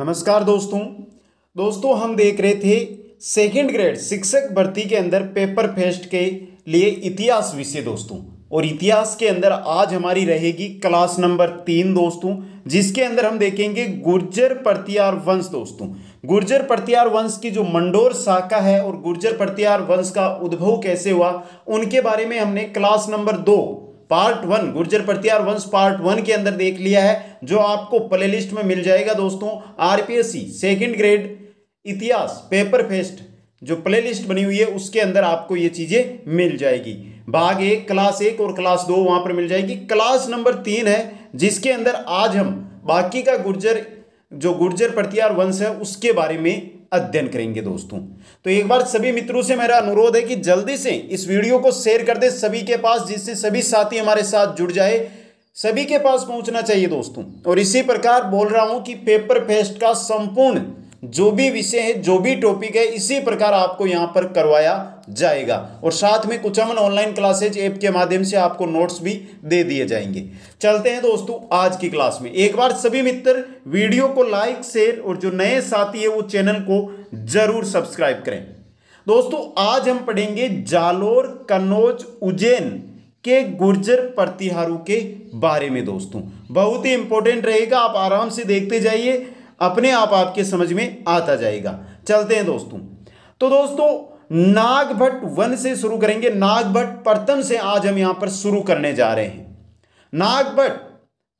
नमस्कार दोस्तों दोस्तों हम देख रहे थे सेकेंड ग्रेड शिक्षक भर्ती के अंदर पेपर फेस्ट के लिए इतिहास विषय दोस्तों और इतिहास के अंदर आज हमारी रहेगी क्लास नंबर तीन दोस्तों जिसके अंदर हम देखेंगे गुर्जर प्रत्यार वंश दोस्तों गुर्जर प्रत्यार वंश की जो मंडोर शाखा है और गुर्जर प्रत्यार वंश का उद्भव कैसे हुआ उनके बारे में हमने क्लास नंबर दो पार्ट वन गुर्जर प्रत्यार वंश पार्ट वन के अंदर देख लिया है जो आपको प्ले लिस्ट में मिल जाएगा दोस्तों आरपीएससी सेकंड ग्रेड इतिहास पेपर फेस्ट जो प्ले लिस्ट बनी हुई है उसके अंदर आपको ये चीज़ें मिल जाएगी भाग एक क्लास एक और क्लास दो वहाँ पर मिल जाएगी क्लास नंबर तीन है जिसके अंदर आज हम बाकी का गुर्जर जो गुर्जर प्रत्यार वंश है उसके बारे में अध्ययन करेंगे दोस्तों तो एक बार सभी मित्रों से मेरा अनुरोध है कि जल्दी से इस वीडियो को शेयर कर दे सभी के पास जिससे सभी साथी हमारे साथ जुड़ जाए सभी के पास पहुंचना चाहिए दोस्तों और इसी प्रकार बोल रहा हूं कि पेपर फेस्ट का संपूर्ण जो भी विषय है जो भी टॉपिक है इसी प्रकार आपको यहां पर करवाया जाएगा और साथ में कुछ अमन ऑनलाइन क्लासेज ऐप के माध्यम से आपको नोट्स भी दे दिए जाएंगे चलते हैं दोस्तों आज की क्लास में एक बार सभी मित्र वीडियो को लाइक शेयर और जो नए साथी है वो चैनल को जरूर सब्सक्राइब करें दोस्तों आज हम पढ़ेंगे जालोर कन्नौज उज्जैन के गुर्जर प्रतिहारों के बारे में दोस्तों बहुत ही इंपॉर्टेंट रहेगा आप आराम से देखते जाइए अपने आप आपके समझ में आता जाएगा चलते हैं दोस्तों तो दोस्तों नागभट वन से शुरू करेंगे नागभट प्रथम से आज हम यहां पर शुरू करने जा रहे हैं नागभट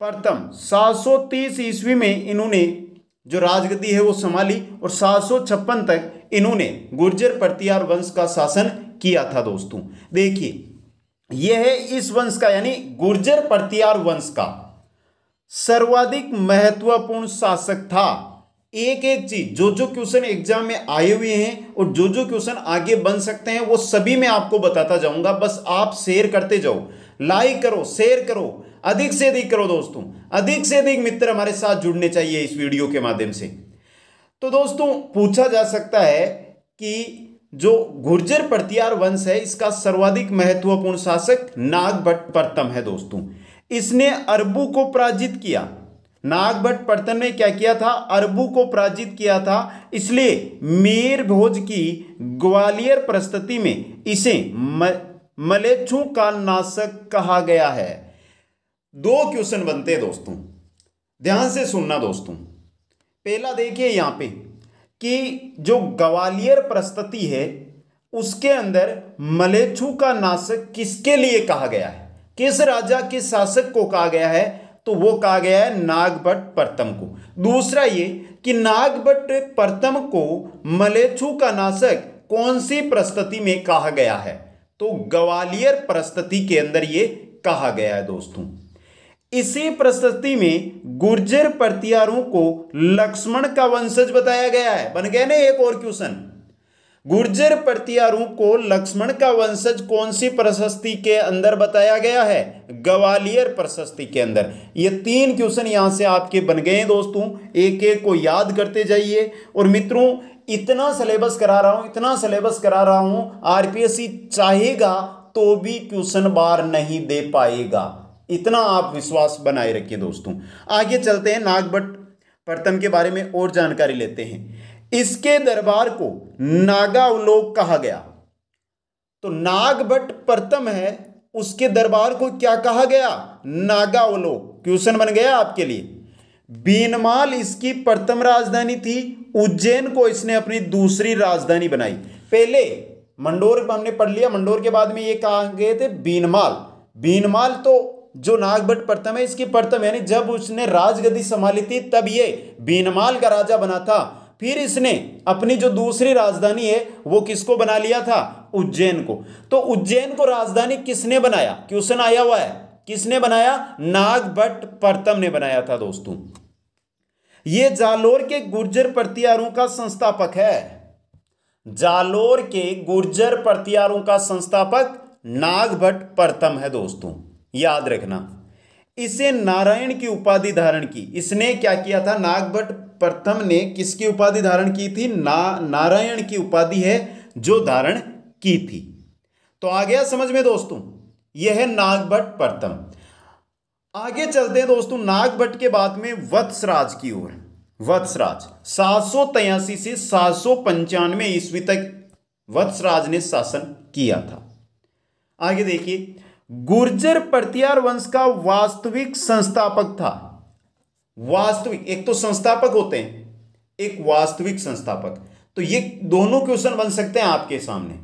प्रथम 730 ईस्वी में इन्होंने जो राजगति है वो संभाली और सात तक इन्होंने गुर्जर प्रतियार वंश का शासन किया था दोस्तों देखिए यह है इस वंश का यानी गुर्जर प्रतियार वंश का सर्वाधिक महत्वपूर्ण शासक था एक एक चीज जो जो क्वेश्चन एग्जाम में आए हुए हैं और जो जो क्वेश्चन आगे बन सकते हैं वो सभी मैं आपको बताता जाऊंगा बस आप शेयर करते जाओ लाइक करो शेयर करो अधिक से अधिक करो दोस्तों अधिक से अधिक मित्र हमारे साथ जुड़ने चाहिए इस वीडियो के माध्यम से तो दोस्तों पूछा जा सकता है कि जो गुर्जर प्रतियार वंश है इसका सर्वाधिक महत्वपूर्ण शासक नागभट्ट प्रथम है दोस्तों इसने अरबू को पराजित किया नागभट पड़तन ने क्या किया था अरबू को पराजित किया था इसलिए मेर भोज की ग्वालियर प्रस्तुति में इसे मलेच्छू का नाशक कहा गया है दो क्वेश्चन बनते हैं दोस्तों ध्यान से सुनना दोस्तों पहला देखिए यहां पे कि जो ग्वालियर प्रस्तुति है उसके अंदर मलेच्छू का नाशक किसके लिए कहा गया है किस राजा के शासक को कहा गया है तो वो कहा गया है नागभट प्रतम को दूसरा ये कि नागभट प्रतम को मलेच्छू का नाशक कौन सी प्रस्तुति में कहा गया है तो ग्वालियर प्रस्तुति के अंदर ये कहा गया है दोस्तों इसी प्रस्तुति में गुर्जर प्रत्यारों को लक्ष्मण का वंशज बताया गया है बन गया ना एक और क्वेश्चन गुर्जर प्रत्यारों को लक्ष्मण का वंशज कौन सी प्रशस्ति के अंदर बताया गया है ग्वालियर प्रशस्ति के अंदर ये तीन क्वेश्चन यहाँ से आपके बन गए हैं दोस्तों एक एक को याद करते जाइए और मित्रों इतना सिलेबस करा रहा हूं इतना सिलेबस करा रहा हूं आरपीएससी चाहेगा तो भी क्वेश्चन बार नहीं दे पाएगा इतना आप विश्वास बनाए रखिए दोस्तों आगे चलते हैं नागभट प्रथम के बारे में और जानकारी लेते हैं इसके दरबार को नागावलोक कहा गया तो नागभट्ट प्रथम है उसके दरबार को क्या कहा गया नागावलोक क्वेश्चन बन गया आपके लिए बीनमाल इसकी प्रथम राजधानी थी उज्जैन को इसने अपनी दूसरी राजधानी बनाई पहले मंडोर हमने पढ़ लिया मंडोर के बाद में ये कहा गए थे बीनमाल बीनमाल तो जो नागभट प्रथम है इसकी प्रथम यानी जब उसने राजगद्दी संभाली थी तब ये बीनमाल का राजा बना था फिर इसने अपनी जो दूसरी राजधानी है वो किसको बना लिया था उज्जैन को तो उज्जैन को राजधानी किसने बनाया क्वेश्चन आया हुआ है किसने बनाया भट्ट प्रथम ने बनाया था दोस्तों ये जालोर के गुर्जर प्रतियारों का संस्थापक है जालोर के गुर्जर प्रतियारों का संस्थापक नाग भट्ट प्रथम है दोस्तों याद रखना इसे नारायण की उपाधि धारण की इसने क्या किया था नागभट्ट प्रथम ने किसकी उपाधि धारण की थी ना नारायण की उपाधि है जो धारण की थी तो आ गया समझ में दोस्तों यह है नागभट्ट प्रथम आगे चलते हैं दोस्तों नागभट्ट के बाद में वत्सराज की ओर वत्सराज सात सौ तयासी से सात सौ पंचानवे ईस्वी तक वत्सराज ने शासन किया था आगे देखिए गुर्जर प्रत्यार वंश का वास्तविक संस्थापक था वास्तविक एक तो संस्थापक होते हैं एक वास्तविक संस्थापक तो ये दोनों क्वेश्चन बन सकते हैं आपके सामने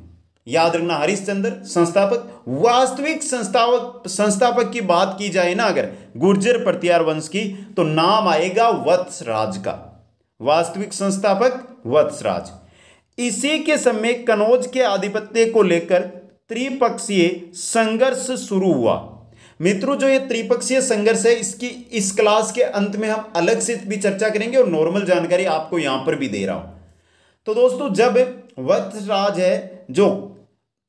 याद रखना हरिश्चंद्र संस्थापक वास्तविक संस्थापक संस्थापक की बात की जाए ना अगर गुर्जर प्रत्यार वंश की तो नाम आएगा वत्स राज का वास्तविक संस्थापक वत्स राज इसी के समय कनौज के आधिपत्य को लेकर त्रिपक्षीय संघर्ष शुरू हुआ मित्रों जो ये त्रिपक्षीय संघर्ष है इसकी इस क्लास के अंत में हम अलग से भी चर्चा करेंगे और नॉर्मल जानकारी आपको यहां पर भी दे रहा हूं तो दोस्तों जब वत्स राज है जो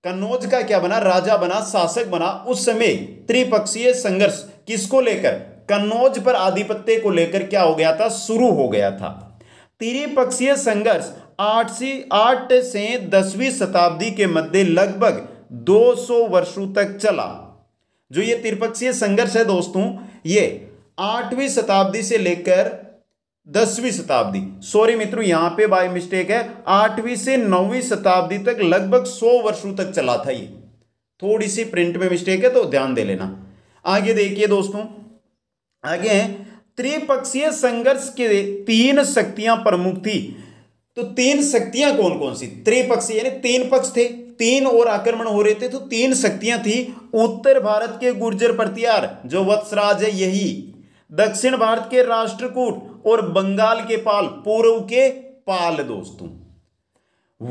कन्नौज का क्या बना राजा बना शासक बना उस समय त्रिपक्षीय संघर्ष किसको लेकर कन्नौज पर आधिपत्य को लेकर क्या हो गया था शुरू हो गया था त्रिपक्षीय संघर्ष आठ से आठ से दसवीं शताब्दी के मध्य लगभग 200 वर्षों तक चला जो ये त्रिपक्षीय संघर्ष है दोस्तों ये आठवीं शताब्दी से लेकर दसवीं शताब्दी सॉरी मित्रों यहां पे बाय मिस्टेक है आठवीं से नौवीं शताब्दी तक लगभग सौ वर्षों तक चला था ये थोड़ी सी प्रिंट में मिस्टेक है तो ध्यान दे लेना आगे देखिए दोस्तों आगे त्रिपक्षीय संघर्ष के तीन शक्तियां प्रमुख थी तो तीन शक्तियां कौन कौन सी त्रिपक्षीय यानी तीन पक्ष थे तीन और आक्रमण हो रहे थे तो तीन शक्तियां थी उत्तर भारत के गुर्जर प्रतिहार जो वत्सराज है यही दक्षिण भारत के राष्ट्रकूट और बंगाल के पाल पूर्व के पाल दोस्तों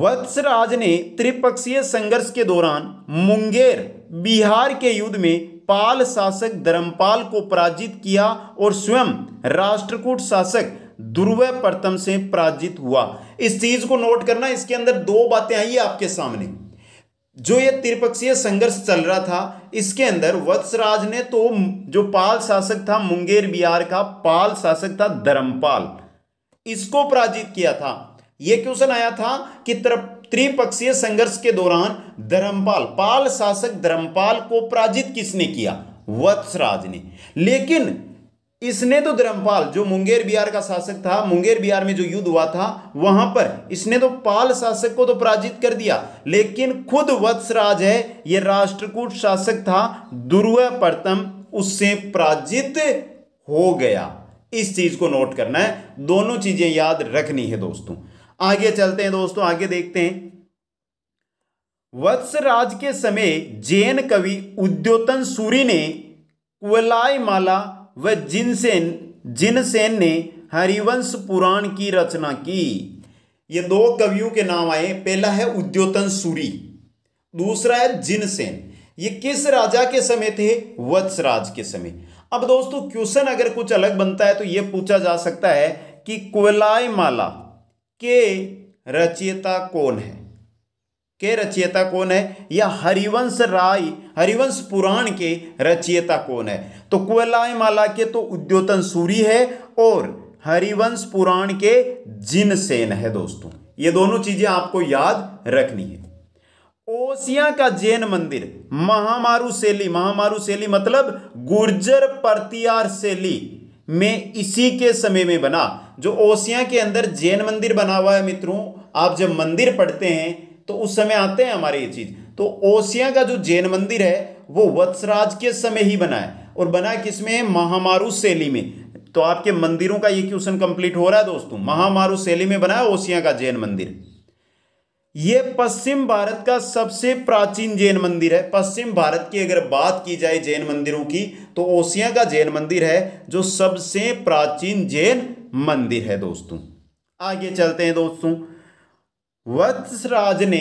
वत्सराज ने त्रिपक्षीय संघर्ष के दौरान मुंगेर बिहार के युद्ध में पाल शासक धर्मपाल को पराजित किया और स्वयं राष्ट्रकूट शासक दुर्वय प्रथम से पराजित हुआ इस चीज को नोट करना इसके अंदर दो बातें आई आपके सामने जो ये त्रिपक्षीय संघर्ष चल रहा था इसके अंदर वत्सराज ने तो जो पाल शासक था मुंगेर बिहार का पाल शासक था धर्मपाल इसको पराजित किया था यह क्वेश्चन आया था कि त्रिपक्षीय संघर्ष के दौरान धर्मपाल पाल शासक धर्मपाल को पराजित किसने किया वत्सराज ने लेकिन इसने तो धर्मपाल जो मुंगेर बिहार का शासक था मुंगेर बिहार में जो युद्ध हुआ था वहां पर इसने तो पाल शासक को तो पराजित कर दिया लेकिन खुद वत्सराज है यह राष्ट्रकूट शासक था दुर्व प्रथम उससे पराजित हो गया इस चीज को नोट करना है दोनों चीजें याद रखनी है दोस्तों आगे चलते हैं दोस्तों आगे देखते हैं वत्सराज के समय जैन कवि उद्योतन सूरी ने कुलाई माला व जिनसेन जिनसेन ने हरिवंश पुराण की रचना की ये दो कवियों के नाम आए पहला है उद्योतन सूरी दूसरा है जिनसेन ये किस राजा के समय थे वत्स राज के समय अब दोस्तों क्वेश्चन अगर कुछ अलग बनता है तो ये पूछा जा सकता है कि कोलाई माला के रचयिता कौन है के रचयिता कौन है या हरिवंश राय हरिवंश पुराण के रचयिता कौन है तो कुलाय माला के तो उद्योतन सूरी है और हरिवंश पुराण के जिन सेन है दोस्तों ये दोनों चीजें आपको याद रखनी है ओसिया का जैन मंदिर महामारू शैली महामारू शैली मतलब गुर्जर प्रतियार शैली में इसी के समय में बना जो ओसिया के अंदर जैन मंदिर बना हुआ है मित्रों आप जब मंदिर पढ़ते हैं तो उस समय आते हैं हमारे ये चीज तो ओसिया का जो जैन मंदिर है वो वत्सराज के समय ही बना है और बना किसमें है महामारू शैली में तो आपके मंदिरों का ये क्वेश्चन कंप्लीट हो रहा है दोस्तों महामारू शैली में बना है ओसिया का जैन मंदिर ये पश्चिम भारत का सबसे प्राचीन जैन मंदिर है पश्चिम भारत की अगर बात की जाए जैन मंदिरों की तो ओसिया का जैन मंदिर है जो सबसे प्राचीन जैन मंदिर है दोस्तों आगे चलते हैं दोस्तों वत्सराज ने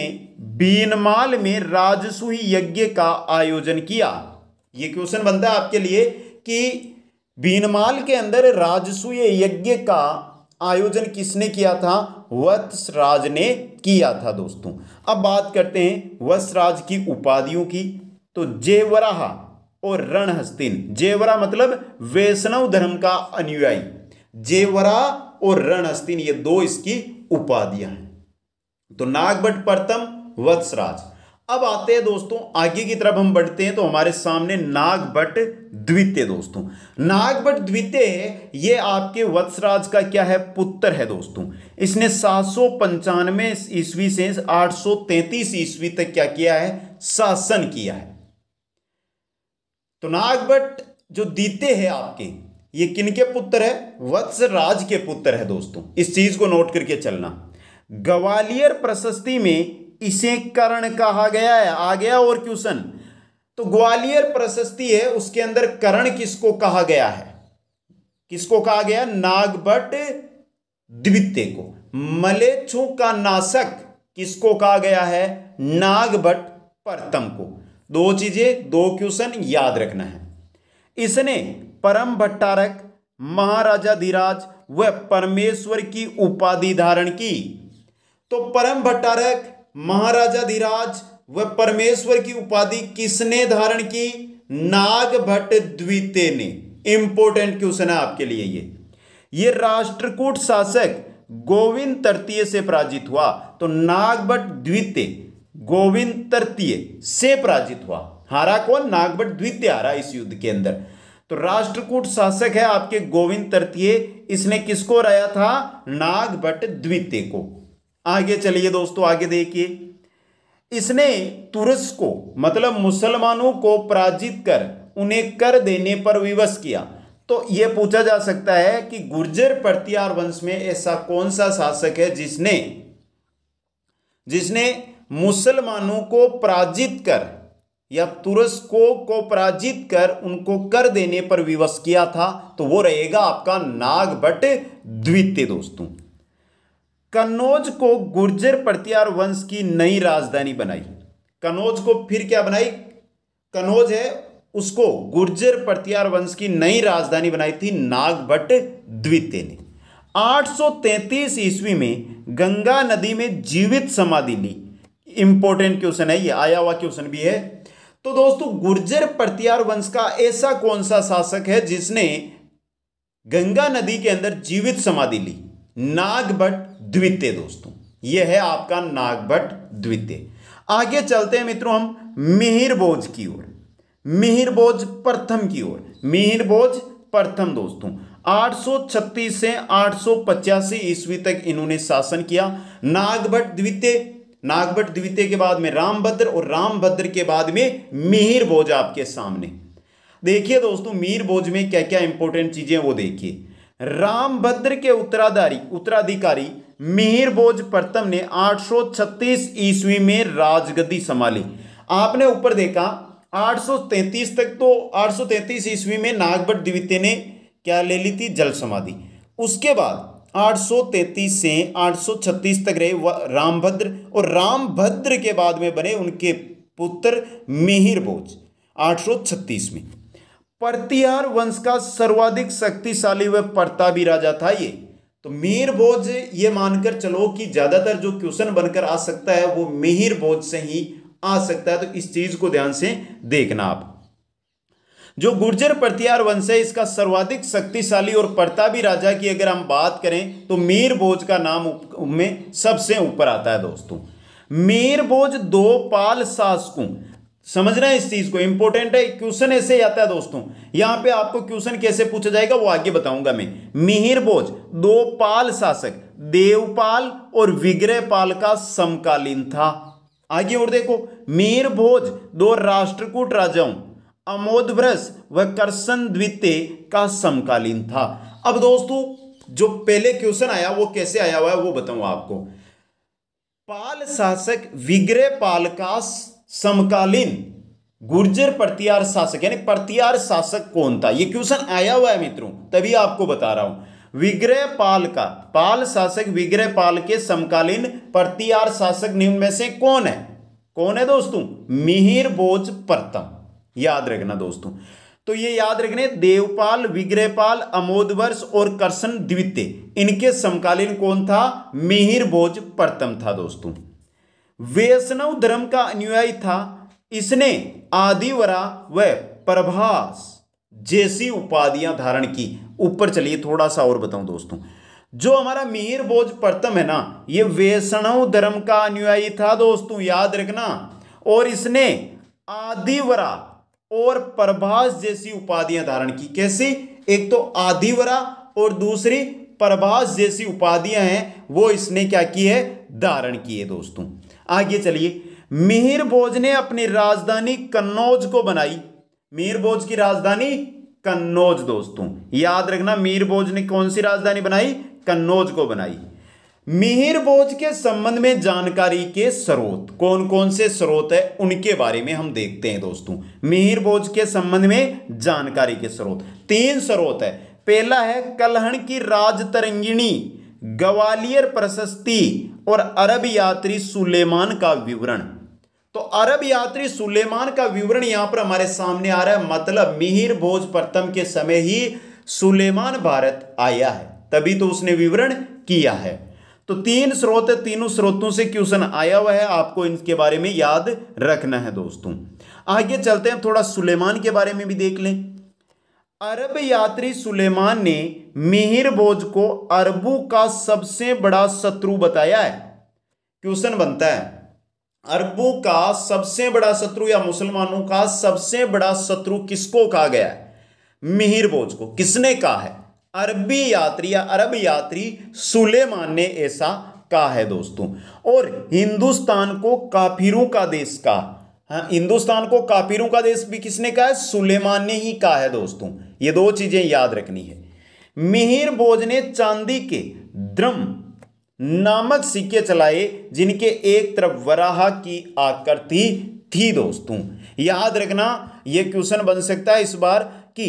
बीनमाल में राजसूही यज्ञ का आयोजन किया ये क्वेश्चन बनता है आपके लिए कि बीनमाल के अंदर राजसूय यज्ञ का आयोजन किसने किया था वत्सराज ने किया था दोस्तों अब बात करते हैं वत्सराज की उपाधियों की तो जेवराहा और रणहस्तिन जेवरा मतलब वैष्णव धर्म का अनुयायी जेवरा और रणहस्तिन ये दो इसकी उपाधियां हैं तो नागभट प्रथम वत्सराज अब आते हैं दोस्तों आगे की तरफ हम बढ़ते हैं तो हमारे सामने नागभट द्वितीय दोस्तों नागभट द्वितीय ये आपके वत्सराज का क्या है पुत्र है दोस्तों इसने सात सौ पंचानवे ईस्वी से आठ सौ तैतीस ईस्वी तक क्या किया है शासन किया है तो नागभट जो द्वितीय है आपके ये किनके पुत्र है वत्सराज के पुत्र है दोस्तों इस चीज को नोट करके चलना ग्वालियर प्रशस्ति में इसे कर्ण कहा गया है आ गया और क्वेश्चन तो ग्वालियर प्रशस्ति है उसके अंदर कर्ण किसको कहा गया है किसको कहा गया नागभट द्वितीय को मलेच्छों का नाशक किसको कहा गया है नागभट प्रथम को दो चीजें दो क्वेश्चन याद रखना है इसने परम भट्टारक महाराजा धीराज व परमेश्वर की उपाधि धारण की तो परम भट्टारक महाराजा धीराज व परमेश्वर की उपाधि किसने धारण की नाग भट्ट द्वितीय ने इंपोर्टेंट क्वेश्चन है आपके लिए ये ये राष्ट्रकूट शासक गोविंद तृतीय से पराजित हुआ तो नागभट द्वितीय गोविंद तृतीय से पराजित हुआ हारा कौन नागभट द्वितीय हारा इस युद्ध के अंदर तो राष्ट्रकूट शासक है आपके गोविंद तृतीय इसने किसको हराया था नागभट द्वितीय को आगे चलिए दोस्तों आगे देखिए इसने तुरस को मतलब मुसलमानों को पराजित कर उन्हें कर देने पर विवश किया तो यह पूछा जा सकता है कि गुर्जर प्रत्यार वंश में ऐसा कौन सा शासक है जिसने जिसने मुसलमानों को पराजित कर या तुरस्कों को पराजित कर उनको कर देने पर विवश किया था तो वो रहेगा आपका नागभट्ट द्वितीय दोस्तों कन्नौज को गुर्जर प्रत्यार वंश की नई राजधानी बनाई कन्नौज को फिर क्या बनाई कन्नौज है उसको गुर्जर प्रत्यार वंश की नई राजधानी बनाई थी नागभट्ट द्वितीय ने 833 ईस्वी में गंगा नदी में जीवित समाधि ली इंपॉर्टेंट क्वेश्चन है ये आया हुआ क्वेश्चन भी है तो दोस्तों गुर्जर प्रत्यार वंश का ऐसा कौन सा शासक है जिसने गंगा नदी के अंदर जीवित समाधि ली नागभट्ट द्वितीय दोस्तों यह है आपका नागभट द्वितीय आगे चलते हैं मित्रों हम बोझ की ओर बोझ प्रथम की ओर बोझ प्रथम दोस्तों 836 से आठ ईस्वी तक इन्होंने शासन किया नागभट द्वितीय नागभट द्वितीय के बाद में रामभद्र और रामभद्र के बाद में मिहिर बोझ आपके सामने देखिए दोस्तों बोझ में क्या क्या इंपॉर्टेंट चीजें वो देखिए रामभद्र के उत्तराधारी उत्तराधिकारी मिहिर बोझ प्रथम ने 836 ईस्वी में राजगद्दी संभाली आपने ऊपर देखा 833 तक तो 833 ईस्वी में नागभट द्वितीय ने क्या ले ली थी जल समाधि उसके बाद 833 से 836 तक रहे रामभद्र और रामभद्र के बाद में बने उनके पुत्र मिहिर बोझ 836 में प्रतिहार वंश का सर्वाधिक शक्तिशाली व प्रतापी राजा था ये तो मीर बोझ ये मानकर चलो कि ज़्यादातर जो क्वेश्चन बनकर आ सकता है वो मिहिर बोझ से ही आ सकता है तो इस चीज़ को ध्यान से देखना आप जो गुर्जर प्रतियार वंश है इसका सर्वाधिक शक्तिशाली और प्रतापी राजा की अगर हम बात करें तो मीर बोझ का नाम में सबसे ऊपर आता है दोस्तों मीर बोझ दो पाल शासकों समझना है इस चीज को इंपॉर्टेंट है क्वेश्चन ऐसे आता है दोस्तों यहां पे आपको क्वेश्चन कैसे पूछा जाएगा वो आगे बताऊंगा मैं मिहिर बोझ दो पाल शासक देवपाल और विग्रहपाल का समकालीन था आगे और देखो मिहिर भोज दो राष्ट्रकूट राजाओं अमोदभ्रस व करसन द्वितीय का समकालीन था अब दोस्तों जो पहले क्वेश्चन आया वो कैसे आया हुआ है वो बताऊं आपको पाल शासक विग्रह पाल का समकालीन गुर्जर प्रतियार शासक यानी प्रतियार शासक कौन था ये क्वेश्चन आया हुआ है मित्रों तभी आपको बता रहा हूं विग्रह पाल का पाल शासक विग्रह पाल के समकालीन प्रतियार शासक निम्न में से कौन है कौन है दोस्तों मिहिर बोझ प्रथम याद रखना दोस्तों तो ये याद रखने देवपाल विग्रहपाल अमोदवर्ष और कर्षण द्वितीय इनके समकालीन कौन था मिहिर बोझ प्रथम था दोस्तों वैष्णव धर्म का अनुयायी था इसने आदिवरा व प्रभास जैसी उपाधियां धारण की ऊपर चलिए थोड़ा सा और बताऊं दोस्तों जो हमारा मीर बोझ प्रथम है ना ये वैष्णव धर्म का अनुयायी था दोस्तों याद रखना और इसने आदिवरा और प्रभास जैसी उपाधियां धारण की कैसी एक तो आदिवरा और दूसरी प्रभास जैसी उपाधियां हैं वो इसने क्या की है धारण की है दोस्तों आगे चलिए भोज ने अपनी राजधानी कन्नौज को बनाई मीरबोज की राजधानी कन्नौज दोस्तों याद रखना मीरबोज ने कौन सी राजधानी बनाई कन्नौज को बनाई मिहिरबोज के संबंध में जानकारी के स्रोत कौन कौन से स्रोत है उनके बारे में हम देखते हैं दोस्तों भोज के संबंध में जानकारी के स्रोत तीन स्रोत है पहला है कलहण की राजतरंगिणी ग्वालियर प्रशस्ति और अरब यात्री सुलेमान का विवरण तो अरब यात्री सुलेमान का विवरण यहां पर हमारे सामने आ रहा है मतलब मिहिर भोज प्रथम के समय ही सुलेमान भारत आया है तभी तो उसने विवरण किया है तो तीन स्रोत तीनों स्रोतों से क्वेश्चन आया हुआ है आपको इनके बारे में याद रखना है दोस्तों आगे चलते हैं थोड़ा सुलेमान के बारे में भी देख लें अरब यात्री सुलेमान ने मिहिर भोज को अरबों का सबसे बड़ा शत्रु बताया है क्वेश्चन बनता है अरबों का सबसे बड़ा शत्रु या मुसलमानों का सबसे बड़ा शत्रु किसको कहा गया है मिहिर भोज को किसने कहा है अरबी यात्री या अरब यात्री सुलेमान ने ऐसा कहा है दोस्तों और हिंदुस्तान को काफिरों का देश का हाँ हिंदुस्तान को काफिरों का देश भी किसने कहा है सुलेमान ने ही कहा है दोस्तों ये दो चीजें याद रखनी है मिहिर बोज ने चांदी के द्रम नामक सिक्के चलाए जिनके एक तरफ वराह की आकृति थी दोस्तों याद रखना यह क्वेश्चन बन सकता है इस बार कि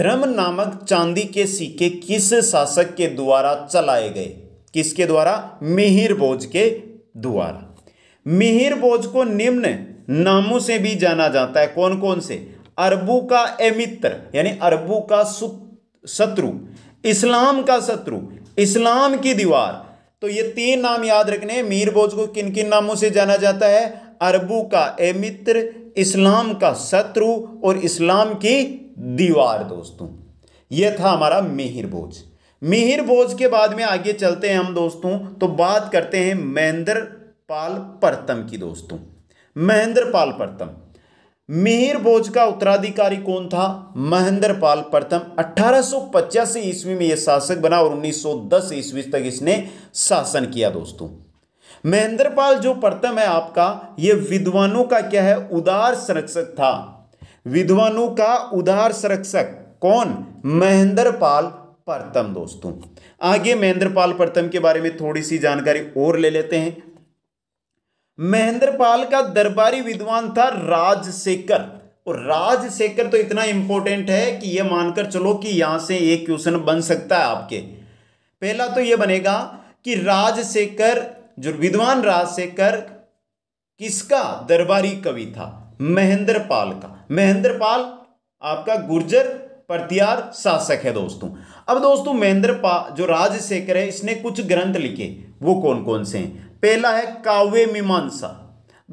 ध्रम नामक चांदी के सिक्के किस शासक के द्वारा चलाए गए किसके द्वारा मिहिर बोज के द्वारा मिहिर बोज को निम्न नामों से भी जाना जाता है कौन कौन से अरबू का एमित्र यानी अरबू का शत्रु इस्लाम का शत्रु इस्लाम की दीवार तो ये तीन नाम याद रखने मीर बोज को किन किन नामों से जाना जाता है अरबू का एमित्र इस्लाम का शत्रु और इस्लाम की दीवार दोस्तों यह था हमारा मिहिर बोझ मिहिर बोझ के बाद में आगे चलते हैं हम दोस्तों तो बात करते हैं महेंद्र पाल परतम की दोस्तों महेंद्र पाल परतम मिहिर भोज का उत्तराधिकारी कौन था महेंद्र पाल प्रथम अठारह ईस्वी में यह शासक बना और 1910 ईस्वी तक इसने शासन किया दोस्तों महेंद्र पाल जो प्रथम है आपका यह विद्वानों का क्या है उदार संरक्षक था विद्वानों का उदार संरक्षक कौन महेंद्र पाल प्रथम दोस्तों आगे महेंद्र पाल प्रथम के बारे में थोड़ी सी जानकारी और ले लेते हैं महेंद्रपाल का दरबारी विद्वान था राजशेखर और राजशेखर तो इतना इंपॉर्टेंट है कि यह मानकर चलो कि यहां से एक क्वेश्चन बन सकता है आपके पहला तो यह बनेगा कि राजशेखर जो विद्वान राजशेखर किसका दरबारी कवि था महेंद्रपाल का महेंद्रपाल आपका गुर्जर प्रतियार शासक है दोस्तों अब दोस्तों महेंद्र पाल जो राजशेखर है इसने कुछ ग्रंथ लिखे वो कौन कौन से हैं पहला है काव्य मीमांसा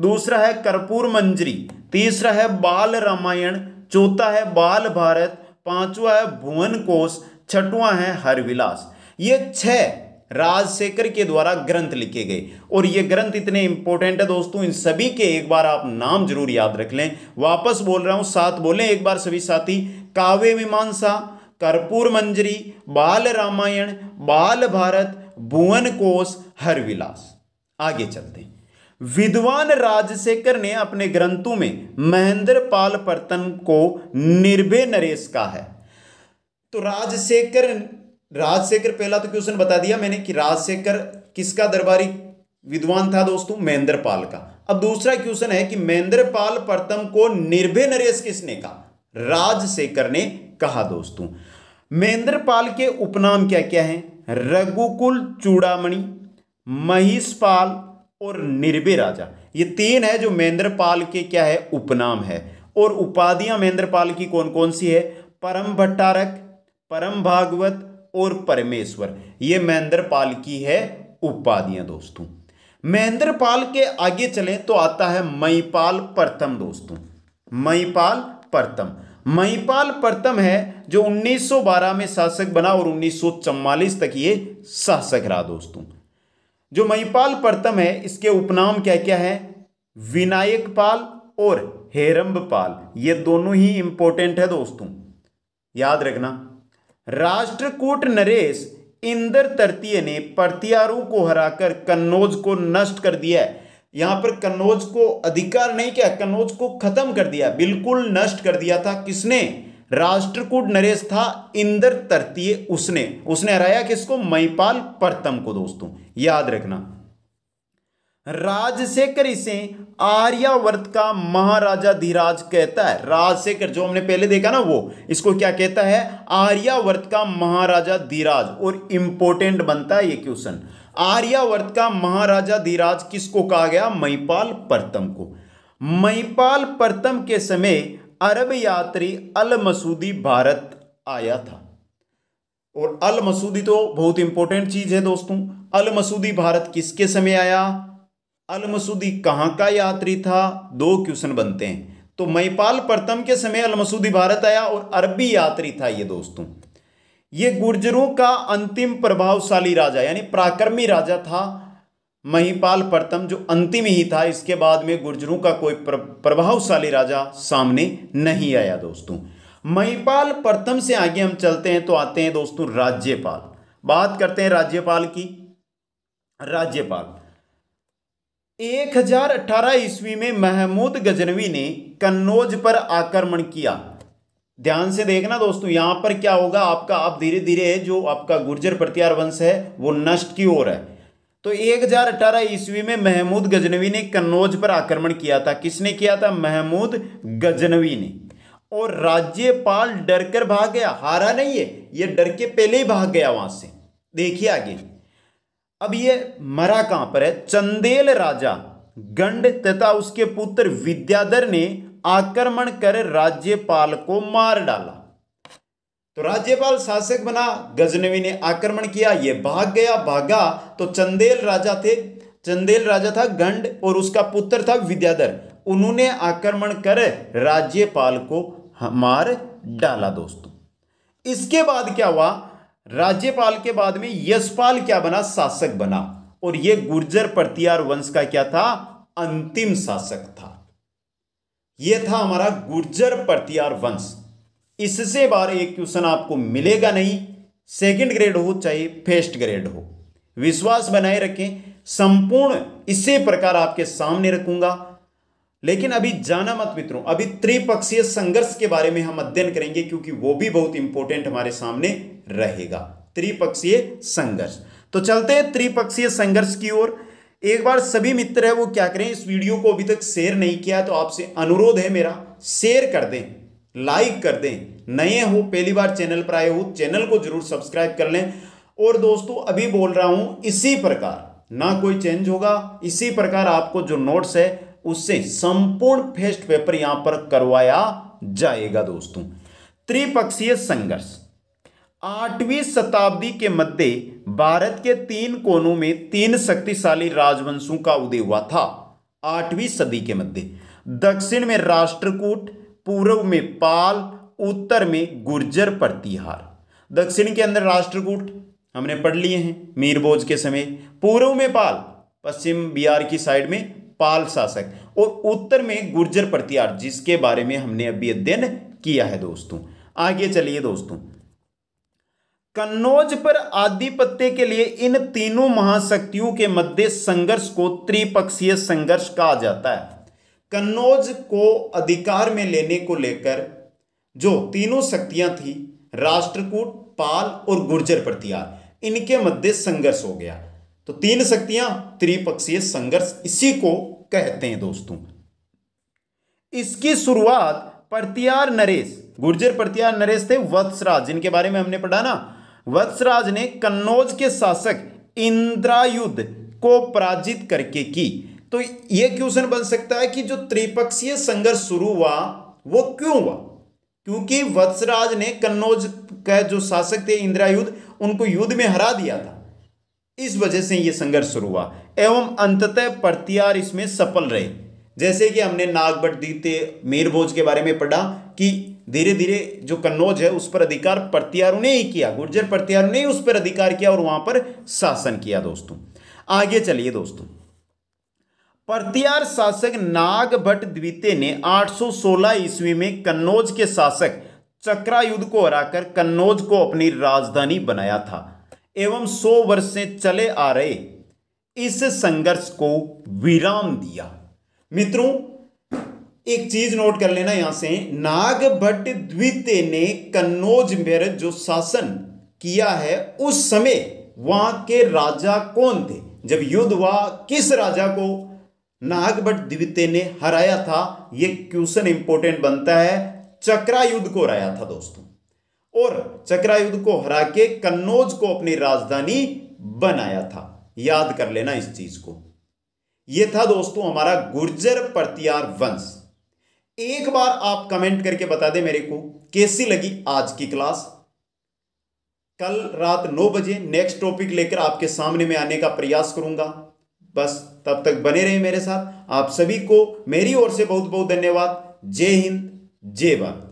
दूसरा है कर्पूर मंजरी तीसरा है बाल रामायण चौथा है बाल भारत पांचवा है भुवन कोश छठवा है हरविलास ये छह राजशेखर के द्वारा ग्रंथ लिखे गए और ये ग्रंथ इतने इंपॉर्टेंट है दोस्तों इन सभी के एक बार आप नाम जरूर याद रख लें वापस बोल रहा हूं साथ बोलें एक बार सभी साथी काव्य मीमांसा कर्पूर मंजरी बाल रामायण बाल भारत भुवन कोश हरविलास आगे चलते हैं विद्वान राजशेखर ने अपने ग्रंथों में महेंद्र पाल प्रतन को निर्भय नरेश का है तो राजशेखर राजशेखर पहला तो क्वेश्चन बता दिया मैंने कि राजशेखर किसका दरबारी विद्वान था दोस्तों महेंद्र पाल का अब दूसरा क्वेश्चन है कि महेंद्र पाल प्रथम को निर्भय नरेश किसने कहा राजशेखर ने कहा दोस्तों महेंद्र पाल के उपनाम क्या क्या हैं रघुकुल चूड़ामणि महिषपाल और निर्भय राजा ये तीन है जो महेंद्रपाल के क्या है उपनाम है और उपाधियां महेंद्रपाल की कौन कौन सी है परम भट्टारक परम भागवत और परमेश्वर ये महेंद्रपाल की है उपाधियां दोस्तों महेंद्रपाल के आगे चले तो आता है मईपाल प्रथम दोस्तों मईपाल प्रथम महिपाल प्रथम है जो 1912 में शासक बना और 1944 तक ये शासक रहा दोस्तों जो महिपाल प्रथम है इसके उपनाम क्या क्या है विनायक पाल और हेरम्ब पाल ये दोनों ही इंपॉर्टेंट है दोस्तों याद रखना राष्ट्रकूट नरेश इंदर तृतीय ने प्रतियारों को हराकर कन्नौज को नष्ट कर दिया है यहां पर कन्नौज को अधिकार नहीं किया कन्नौज को खत्म कर दिया बिल्कुल नष्ट कर दिया था किसने राष्ट्रकूट नरेश था इंदर तृतीय उसने उसने हराया किसको महिपाल प्रथम को दोस्तों याद रखना राजशेखर इसे आर्यावर्त का महाराजा धीराज कहता है राजशेखर जो हमने पहले देखा ना वो इसको क्या कहता है आर्यावर्त का महाराजा धीराज और इंपॉर्टेंट बनता है ये क्वेश्चन आर्यावर्त का महाराजा धीराज किसको कहा गया महिपाल प्रथम को महिपाल प्रथम के समय अरब यात्री अल मसूदी भारत आया था और अल मसूदी तो बहुत इंपॉर्टेंट चीज है दोस्तों अल मसूदी भारत किसके समय आया अल मसूदी कहाँ का यात्री था दो क्वेश्चन बनते हैं तो मैपाल प्रथम के समय अल मसूदी भारत आया और अरबी यात्री था ये दोस्तों ये गुर्जरों का अंतिम प्रभावशाली राजा यानी पराक्रमी राजा था महिपाल प्रथम जो अंतिम ही था इसके बाद में गुर्जरों का कोई प्रभावशाली राजा सामने नहीं आया दोस्तों महिपाल प्रथम से आगे हम चलते हैं तो आते हैं दोस्तों राज्यपाल बात करते हैं राज्यपाल की राज्यपाल 1018 ईस्वी में महमूद गजनवी ने कन्नौज पर आक्रमण किया ध्यान से देखना दोस्तों यहां पर क्या होगा आपका आप धीरे धीरे जो आपका गुर्जर प्रत्यार वंश है वो नष्ट की ओर है तो 1018 ईस्वी में महमूद गजनवी ने कन्नौज पर आक्रमण किया था किसने किया था महमूद गजनवी ने और राज्यपाल डरकर भाग गया हारा नहीं है ये डर के पहले ही भाग गया वहां से देखिए आगे अब ये मरा कहां पर है चंदेल राजा गंड तथा उसके पुत्र विद्याधर ने आक्रमण कर राज्यपाल को मार डाला तो राज्यपाल शासक बना गजनवी ने आक्रमण किया ये भाग गया भागा तो चंदेल राजा थे चंदेल राजा था गंड और उसका पुत्र था विद्याधर उन्होंने आक्रमण कर राज्यपाल को मार डाला दोस्तों इसके बाद क्या हुआ राज्यपाल के बाद में यशपाल क्या बना शासक बना और यह गुर्जर प्रतियार वंश का क्या था अंतिम शासक था यह था हमारा गुर्जर प्रतियार वंश इससे बार एक क्वेश्चन आपको मिलेगा नहीं सेकंड ग्रेड हो चाहे फर्स्ट ग्रेड हो विश्वास बनाए रखें संपूर्ण इसी प्रकार आपके सामने रखूंगा लेकिन अभी जाना मत मित्रों अभी त्रिपक्षीय संघर्ष के बारे में हम अध्ययन करेंगे क्योंकि वो भी बहुत इंपॉर्टेंट हमारे सामने रहेगा त्रिपक्षीय संघर्ष तो चलते हैं त्रिपक्षीय संघर्ष की ओर एक बार सभी मित्र है वो क्या करें इस वीडियो को अभी तक शेयर नहीं किया तो आपसे अनुरोध है मेरा शेयर कर दें लाइक कर दें नए हो पहली बार चैनल पर आए हो चैनल को जरूर सब्सक्राइब कर लें और दोस्तों अभी बोल रहा हूं इसी प्रकार ना कोई चेंज होगा इसी प्रकार आपको जो नोट्स है उससे संपूर्ण फेस्ट पेपर यहां पर करवाया जाएगा दोस्तों त्रिपक्षीय संघर्ष आठवीं शताब्दी के मध्य भारत के तीन कोनों में तीन शक्तिशाली राजवंशों का उदय हुआ था आठवीं सदी के मध्य दक्षिण में राष्ट्रकूट पूर्व में पाल उत्तर में गुर्जर प्रतिहार दक्षिण के अंदर राष्ट्रकूट हमने पढ़ लिए हैं मीरबोज के समय पूर्व में पाल पश्चिम बिहार की साइड में पाल शासक और उत्तर में गुर्जर प्रतिहार जिसके बारे में हमने अभी अध्ययन किया है दोस्तों आगे चलिए दोस्तों कन्नौज पर आधिपत्य के लिए इन तीनों महाशक्तियों के मध्य संघर्ष को त्रिपक्षीय संघर्ष कहा जाता है कन्नौज को अधिकार में लेने को लेकर जो तीनों शक्तियां थी राष्ट्रकूट पाल और गुर्जर प्रतिहार इनके मध्य संघर्ष हो गया तो तीन शक्तियां त्रिपक्षीय संघर्ष इसी को कहते हैं दोस्तों इसकी शुरुआत प्रत्यार नरेश गुर्जर प्रत्यार नरेश थे वत्सराज जिनके बारे में हमने पढ़ा ना वत्सराज ने कन्नौज के शासक इंद्रायुद्ध को पराजित करके की तो यह क्वेश्चन बन सकता है कि जो त्रिपक्षीय संघर्ष शुरू हुआ वो क्यों हुआ क्योंकि वत्सराज ने कन्नौज का जो शासक थे इंद्रायुद्ध उनको युद्ध में हरा दिया था इस वजह से ये संघर्ष शुरू हुआ एवं अंततः प्रत्यार इसमें सफल रहे जैसे कि हमने नागभट दीते मीरभोज के बारे में पढ़ा कि धीरे धीरे जो कन्नौज है उस पर अधिकार प्रत्यारों ने ही किया गुर्जर प्रत्यारों ने उस पर अधिकार किया और वहां पर शासन किया दोस्तों आगे चलिए दोस्तों प्रत्यार शासक नागभट द्वितीय ने 816 ईस्वी में कन्नौज के शासक चक्रायुद्ध को हराकर कन्नौज को अपनी राजधानी बनाया था एवं सौ वर्ष से चले आ रहे इस संघर्ष को विराम दिया मित्रों एक चीज नोट कर लेना यहां से नागभट्ट द्वितीय ने कन्नौज में जो शासन किया है उस समय वहां के राजा कौन थे जब युद्ध हुआ किस राजा को नागभट्ट द्वितीय ने हराया था यह क्वेश्चन इंपोर्टेंट बनता है चक्रा युद्ध को हराया था दोस्तों और चक्रायुद्ध को हरा के कन्नौज को अपनी राजधानी बनाया था याद कर लेना इस चीज को यह था दोस्तों हमारा गुर्जर प्रतियार वंश एक बार आप कमेंट करके बता दें मेरे को कैसी लगी आज की क्लास कल रात नौ बजे नेक्स्ट टॉपिक लेकर आपके सामने में आने का प्रयास करूंगा बस तब तक बने रहे मेरे साथ आप सभी को मेरी ओर से बहुत बहुत धन्यवाद जय हिंद जय भारत